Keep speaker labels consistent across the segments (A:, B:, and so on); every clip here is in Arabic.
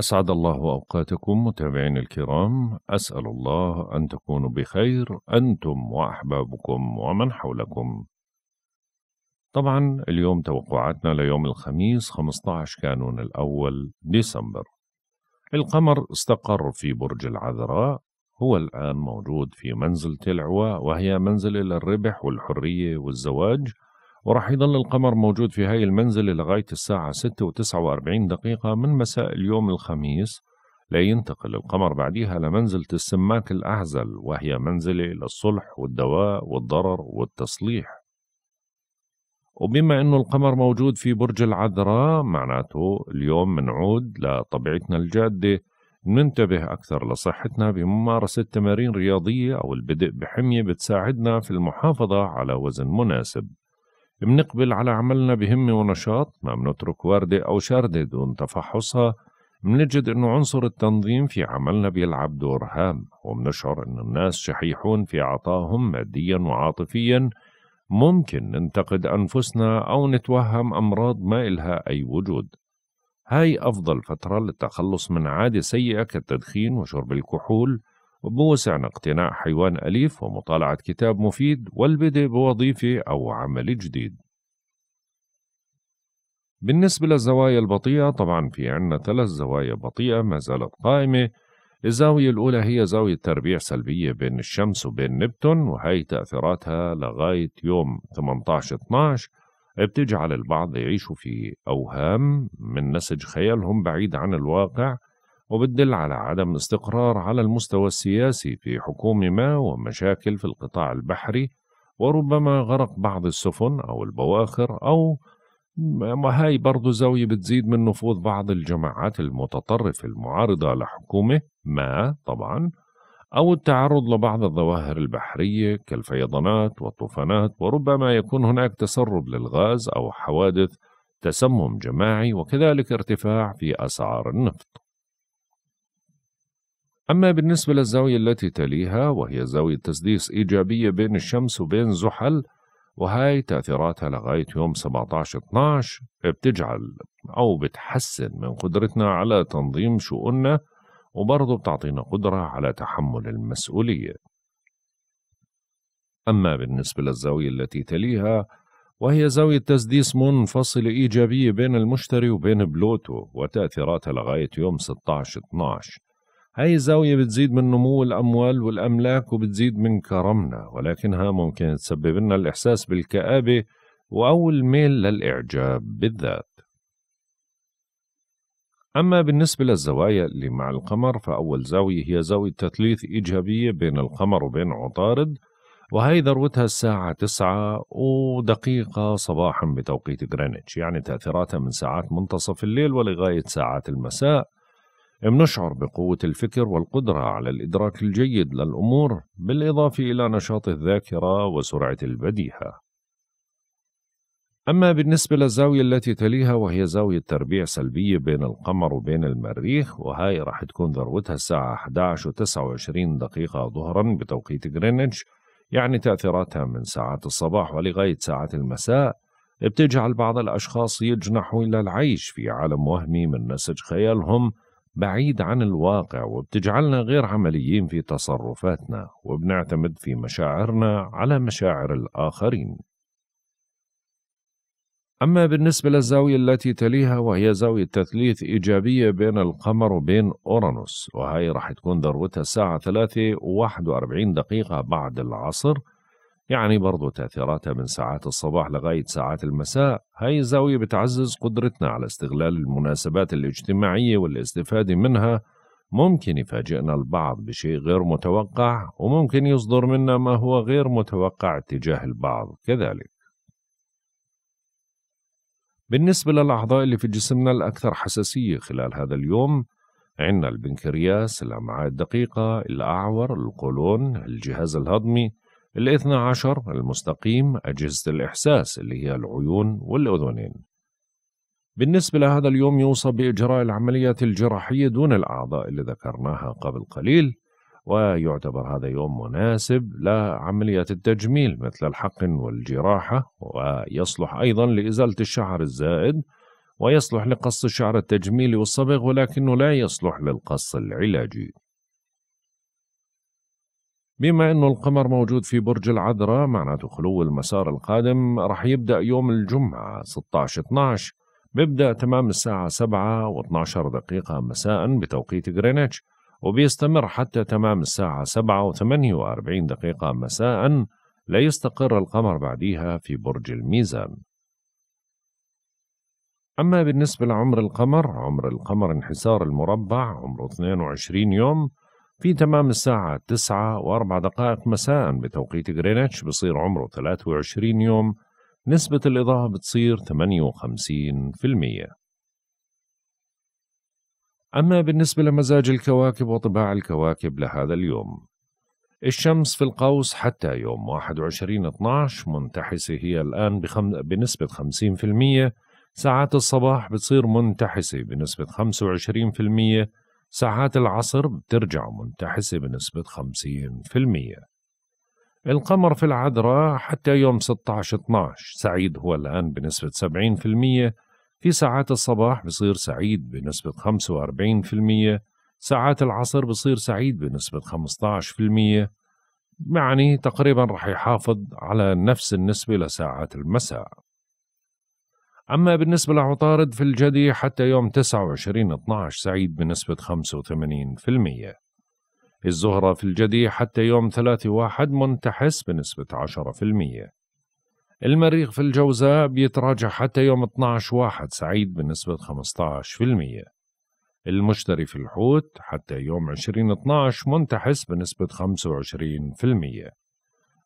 A: أسعد الله أوقاتكم متابعين الكرام أسأل الله أن تكونوا بخير أنتم وأحبابكم ومن حولكم طبعا اليوم توقعاتنا ليوم الخميس 15 كانون الأول ديسمبر القمر استقر في برج العذراء هو الآن موجود في منزلة العواء وهي منزلة للربح والحرية والزواج وراح يظل القمر موجود في هاي المنزلة لغاية الساعة 6 و49 دقيقة من مساء اليوم الخميس لينتقل القمر بعديها لمنزلة السماك الأعزل وهي منزلة للصلح والدواء والضرر والتصليح وبما أنه القمر موجود في برج العذراء معناته اليوم منعود لطبيعتنا الجادة ننتبه أكثر لصحتنا بممارسة تمارين رياضية أو البدء بحمية بتساعدنا في المحافظة على وزن مناسب منقبل على عملنا بهمة ونشاط ما منترك واردة أو شاردة دون تفحصها منجد أنه عنصر التنظيم في عملنا بيلعب دور هام ومنشعر أن الناس شحيحون في عطاهم ماديا وعاطفيا ممكن ننتقد أنفسنا أو نتوهم أمراض ما إلها أي وجود هاي أفضل فترة للتخلص من عادة سيئة كالتدخين وشرب الكحول بوسعنا اقتناء حيوان أليف ومطالعة كتاب مفيد والبدء بوظيفة أو عمل جديد بالنسبة للزوايا البطيئة طبعا في عنا ثلاث زوايا بطيئة ما زالت قائمة الزاوية الأولى هي زاوية تربيع سلبية بين الشمس وبين نبتون وهي تأثيراتها لغاية يوم 18-12 بتجعل البعض يعيشوا في أوهام من نسج خيالهم بعيد عن الواقع وبتدل على عدم الاستقرار على المستوى السياسي في حكوم ما ومشاكل في القطاع البحري وربما غرق بعض السفن أو البواخر أو هاي برضو زاوية بتزيد من نفوذ بعض الجماعات المتطرفة المعارضة لحكومة ما طبعا أو التعرض لبعض الظواهر البحرية كالفيضانات والطوفانات وربما يكون هناك تسرب للغاز أو حوادث تسمم جماعي وكذلك ارتفاع في أسعار النفط أما بالنسبة للزاوية التي تليها وهي زاوية تسديس إيجابية بين الشمس وبين زحل وهاي تأثيراتها لغاية يوم 17/12 بتجعل أو بتحسن من قدرتنا على تنظيم شؤوننا وبرضه بتعطينا قدرة على تحمل المسؤولية أما بالنسبة للزاوية التي تليها وهي زاوية تسديس منفصلة إيجابية بين المشتري وبين بلوتو وتأثيراتها لغاية يوم 16 12 هاي الزاوية بتزيد من نمو الأموال والأملاك وبتزيد من كرمنا ولكنها ممكن تسبب لنا الإحساس بالكآبة أو الميل للإعجاب بالذات أما بالنسبة للزوايا اللي مع القمر فأول زاوية هي زاوية تثليث إيجابية بين القمر وبين عطارد وهي ذروتها الساعة تسعة ودقيقة صباحا بتوقيت غرينتش يعني تأثيراتها من ساعات منتصف الليل ولغاية ساعات المساء بنشعر بقوة الفكر والقدرة على الإدراك الجيد للأمور بالإضافة إلى نشاط الذاكرة وسرعة البديهة أما بالنسبة للزاوية التي تليها وهي زاوية تربيع سلبية بين القمر وبين المريخ وهاي راح تكون ذروتها الساعة 11 و 29 دقيقة ظهرا بتوقيت غرينتش يعني تأثيراتها من ساعات الصباح ولغاية ساعات المساء بتجعل بعض الأشخاص يجنحوا إلى العيش في عالم وهمي من نسج خيالهم بعيد عن الواقع وبتجعلنا غير عمليين في تصرفاتنا وبنعتمد في مشاعرنا على مشاعر الآخرين أما بالنسبة للزاوية التي تليها وهي زاوية تثليث إيجابية بين القمر وبين أورانوس وهي راح تكون ذروتها الساعة 3 و41 دقيقة بعد العصر يعني برضو تأثيراتها من ساعات الصباح لغاية ساعات المساء هاي الزاوية بتعزز قدرتنا على استغلال المناسبات الاجتماعية والاستفادة منها ممكن يفاجئنا البعض بشيء غير متوقع وممكن يصدر منا ما هو غير متوقع تجاه البعض كذلك بالنسبة للأعضاء اللي في جسمنا الأكثر حساسية خلال هذا اليوم عندنا البنكرياس، الأمعاء الدقيقة، الأعور، القولون، الجهاز الهضمي، الاثنى عشر المستقيم أجهزة الإحساس اللي هي العيون والأذنين بالنسبة لهذا اليوم يوصى بإجراء العمليات الجراحية دون الأعضاء اللي ذكرناها قبل قليل ويعتبر هذا يوم مناسب لعمليات التجميل مثل الحقن والجراحة ويصلح أيضا لإزالة الشعر الزائد ويصلح لقص الشعر التجميلي والصبغ ولكنه لا يصلح للقص العلاجي بما أنه القمر موجود في برج العذراء معناته خلو المسار القادم رح يبدأ يوم الجمعة 16-12 بيبدأ تمام الساعة 7 و12 دقيقة مساء بتوقيت غرينتش وبيستمر حتى تمام الساعة 7 و48 دقيقة مساء ليستقر القمر بعديها في برج الميزان أما بالنسبة لعمر القمر عمر القمر انحسار المربع عمره 22 يوم في تمام الساعة 9 و4 دقائق مساء بتوقيت غرينتش بصير عمره 23 يوم نسبة الإضاءة بتصير 58% أما بالنسبة لمزاج الكواكب وطباع الكواكب لهذا اليوم الشمس في القوس حتى يوم 21 12 منتحسة هي الآن بخم... بنسبة 50% ساعات الصباح بتصير منتحسة بنسبة 25% ساعات العصر بترجع منتحسة بنسبة 50% القمر في العذراء حتى يوم 16-12 سعيد هو الآن بنسبة 70% في ساعات الصباح بصير سعيد بنسبة 45% ساعات العصر بصير سعيد بنسبة 15% يعني تقريبا رح يحافظ على نفس النسبة لساعات المساء أما بالنسبة لعطارد في الجدي حتى يوم 29 12 سعيد بنسبة 85% الزهرة في الجدي حتى يوم 3 1 منتحس بنسبة 10% المريخ في الجوزاء بيتراجع حتى يوم 12 1 سعيد بنسبة 15% المشتري في الحوت حتى يوم 20 12 منتحس بنسبة 25%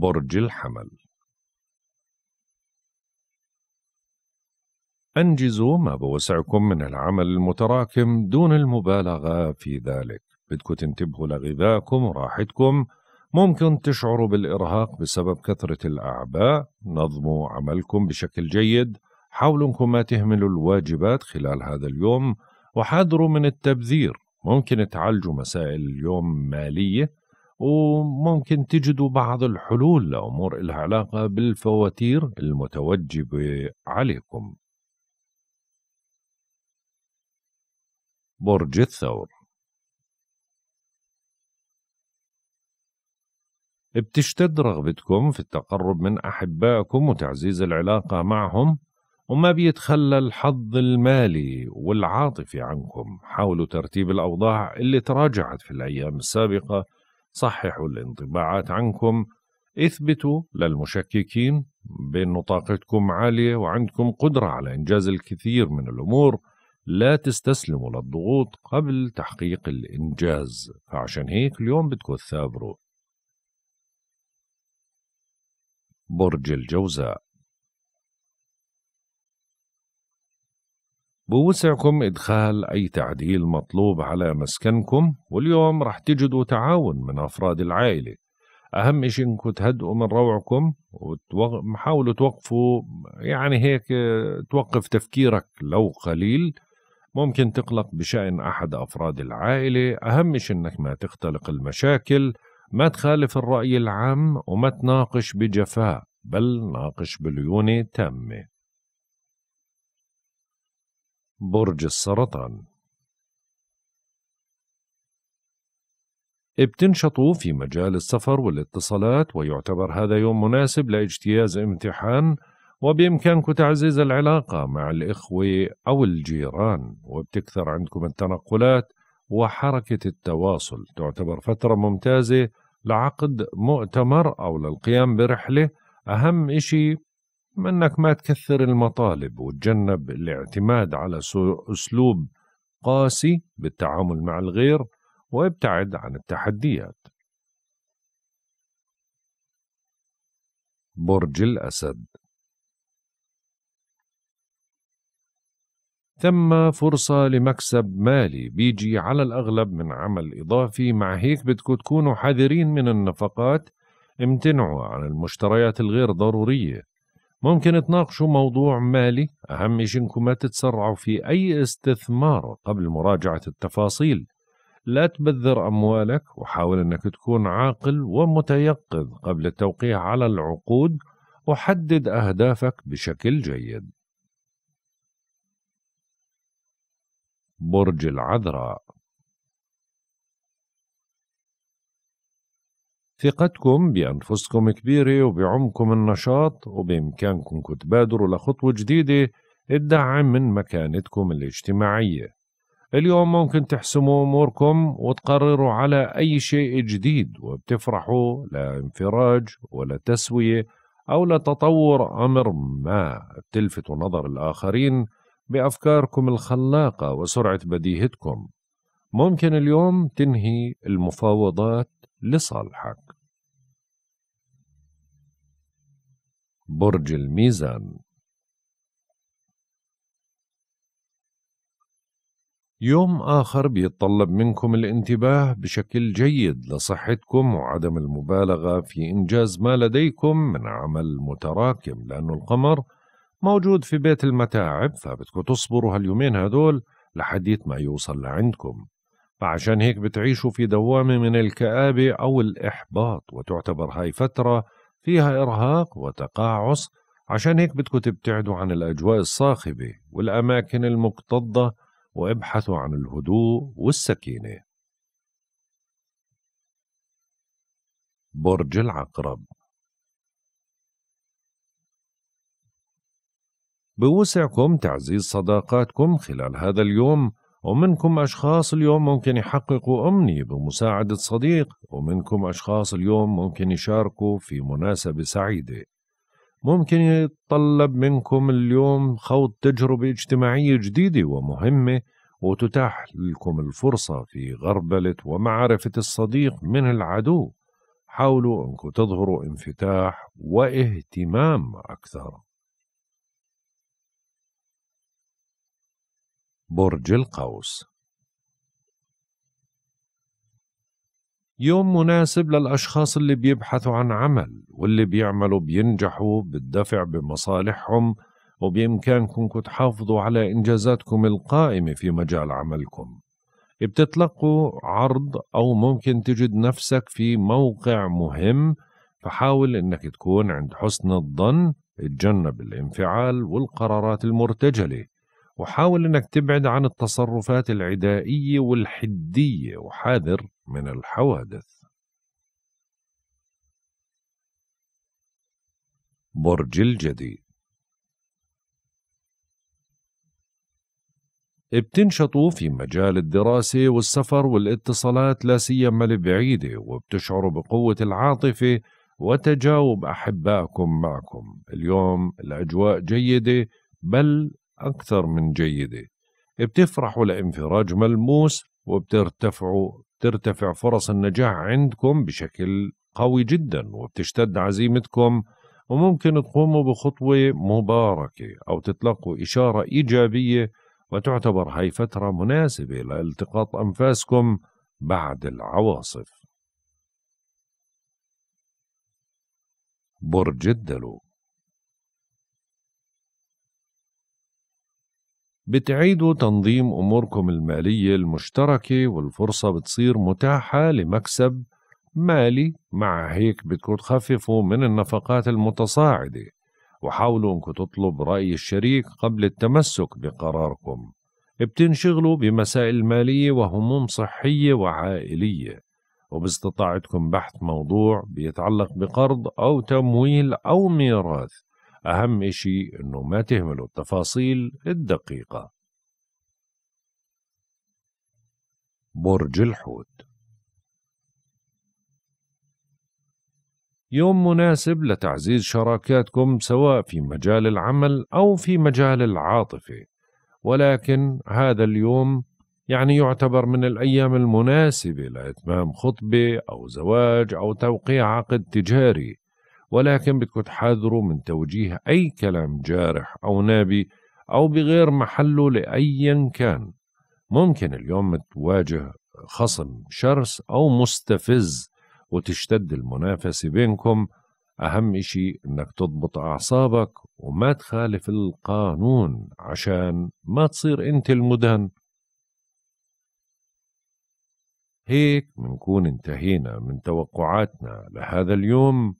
A: برج الحمل أنجزوا ما بوسعكم من العمل المتراكم دون المبالغة في ذلك بدكم تنتبهوا لغذائكم وراحتكم ممكن تشعروا بالإرهاق بسبب كثرة الأعباء نظموا عملكم بشكل جيد حاولوا أنكم ما تهملوا الواجبات خلال هذا اليوم وحاذروا من التبذير ممكن تعالجوا مسائل اليوم مالية وممكن تجدوا بعض الحلول لأمور إلها علاقة بالفواتير المتوجبة عليكم برج الثور بتشتد رغبتكم في التقرب من أحبائكم وتعزيز العلاقة معهم وما بيتخلى الحظ المالي والعاطفي عنكم حاولوا ترتيب الأوضاع اللي تراجعت في الأيام السابقة صححوا الانطباعات عنكم اثبتوا للمشككين بأن طاقتكم عالية وعندكم قدرة على إنجاز الكثير من الأمور لا تستسلموا للضغوط قبل تحقيق الإنجاز فعشان هيك اليوم بدكم تثابروا برج الجوزاء بوسعكم إدخال أي تعديل مطلوب على مسكنكم واليوم رح تجدوا تعاون من أفراد العائلة أهم شيء إنكم تهدئوا من روعكم وحاولوا توقفوا يعني هيك توقف تفكيرك لو قليل ممكن تقلق بشأن أحد أفراد العائلة أهم شيء إنك ما تختلق المشاكل ما تخالف الرأي العام وما تناقش بجفاء بل ناقش بليونة تامة برج السرطان بتنشطوا في مجال السفر والاتصالات ويعتبر هذا يوم مناسب لاجتياز امتحان وبإمكانكم تعزيز العلاقة مع الإخوة أو الجيران وبتكثر عندكم التنقلات وحركة التواصل تعتبر فترة ممتازة لعقد مؤتمر أو للقيام برحلة أهم إشي انك ما تكثر المطالب وتجنب الاعتماد على اسلوب قاسي بالتعامل مع الغير وابتعد عن التحديات. برج الاسد ثم فرصة لمكسب مالي بيجي على الأغلب من عمل إضافي مع هيك بدكم تكونوا حذرين من النفقات امتنعوا عن المشتريات الغير ضرورية ممكن تناقشوا موضوع مالي أهم شيء إنكم ما تتسرعوا في أي استثمار قبل مراجعة التفاصيل لا تبذر أموالك وحاول أنك تكون عاقل ومتيقظ قبل التوقيع على العقود وحدد أهدافك بشكل جيد برج العذراء ثقتكم بأنفسكم كبيرة وبعمكم النشاط وبإمكانكم تبادروا لخطوة جديدة تدعم من مكانتكم الاجتماعية اليوم ممكن تحسموا أموركم وتقرروا على أي شيء جديد وبتفرحوا لانفراج ولا تسوية أو لتطور أمر ما بتلفتوا نظر الآخرين بأفكاركم الخلاقة وسرعة بديهتكم ممكن اليوم تنهي المفاوضات لصالحك برج الميزان يوم آخر بيتطلب منكم الانتباه بشكل جيد لصحتكم وعدم المبالغة في إنجاز ما لديكم من عمل متراكم لأنه القمر موجود في بيت المتاعب فبدكم تصبروا هاليومين هذول لحديت ما يوصل لعندكم فعشان هيك بتعيشوا في دوامة من الكآبة أو الإحباط وتعتبر هاي فترة فيها إرهاق وتقاعس عشان هيك بدكم تبتعدوا عن الأجواء الصاخبة والأماكن المكتظة وابحثوا عن الهدوء والسكينة برج العقرب بوسعكم تعزيز صداقاتكم خلال هذا اليوم ومنكم أشخاص اليوم ممكن يحققوا أمنية بمساعدة صديق ومنكم أشخاص اليوم ممكن يشاركوا في مناسبة سعيدة ممكن يتطلب منكم اليوم خوض تجربة اجتماعية جديدة ومهمة وتتاح لكم الفرصة في غربلة ومعرفة الصديق من العدو حاولوا أنكم تظهروا انفتاح واهتمام أكثر برج القوس يوم مناسب للأشخاص اللي بيبحثوا عن عمل واللي بيعملوا بينجحوا بالدفع بمصالحهم وبإمكانكم تحافظوا على إنجازاتكم القائمة في مجال عملكم بتتلقوا عرض أو ممكن تجد نفسك في موقع مهم فحاول إنك تكون عند حسن الظن تجنب الانفعال والقرارات المرتجلة وحاول انك تبعد عن التصرفات العدائيه والحديه وحاذر من الحوادث برج الجدي بتنشطوا في مجال الدراسة والسفر والاتصالات لا سيما البعيدة وبتشعروا بقوة العاطفة وتجاوب أحبائكم معكم اليوم الأجواء جيدة بل أكثر من جيدة بتفرحوا لانفراج ملموس وبترتفعوا ترتفع فرص النجاح عندكم بشكل قوي جدا وبتشتد عزيمتكم وممكن تقوموا بخطوة مباركة أو تتلقوا إشارة إيجابية وتعتبر هاي فترة مناسبة لالتقاط أنفاسكم بعد العواصف برج الدلو بتعيدوا تنظيم أموركم المالية المشتركة والفرصة بتصير متاحة لمكسب مالي مع هيك بدكم تخففوا من النفقات المتصاعدة وحاولوا انكم تطلب رأي الشريك قبل التمسك بقراركم بتنشغلوا بمسائل مالية وهموم صحية وعائلية وباستطاعتكم بحث موضوع بيتعلق بقرض أو تمويل أو ميراث أهم إشي إنه ما تهملوا التفاصيل الدقيقة برج الحوت يوم مناسب لتعزيز شراكاتكم سواء في مجال العمل أو في مجال العاطفة ولكن هذا اليوم يعني يعتبر من الأيام المناسبة لإتمام خطبة أو زواج أو توقيع عقد تجاري ولكن بدكم تحاذروا من توجيه أي كلام جارح أو نابي أو بغير محله لأيا كان ممكن اليوم تواجه خصم شرس أو مستفز وتشتد المنافسة بينكم أهم إشي إنك تضبط أعصابك وما تخالف القانون عشان ما تصير أنت المدان هيك منكون انتهينا من توقعاتنا لهذا اليوم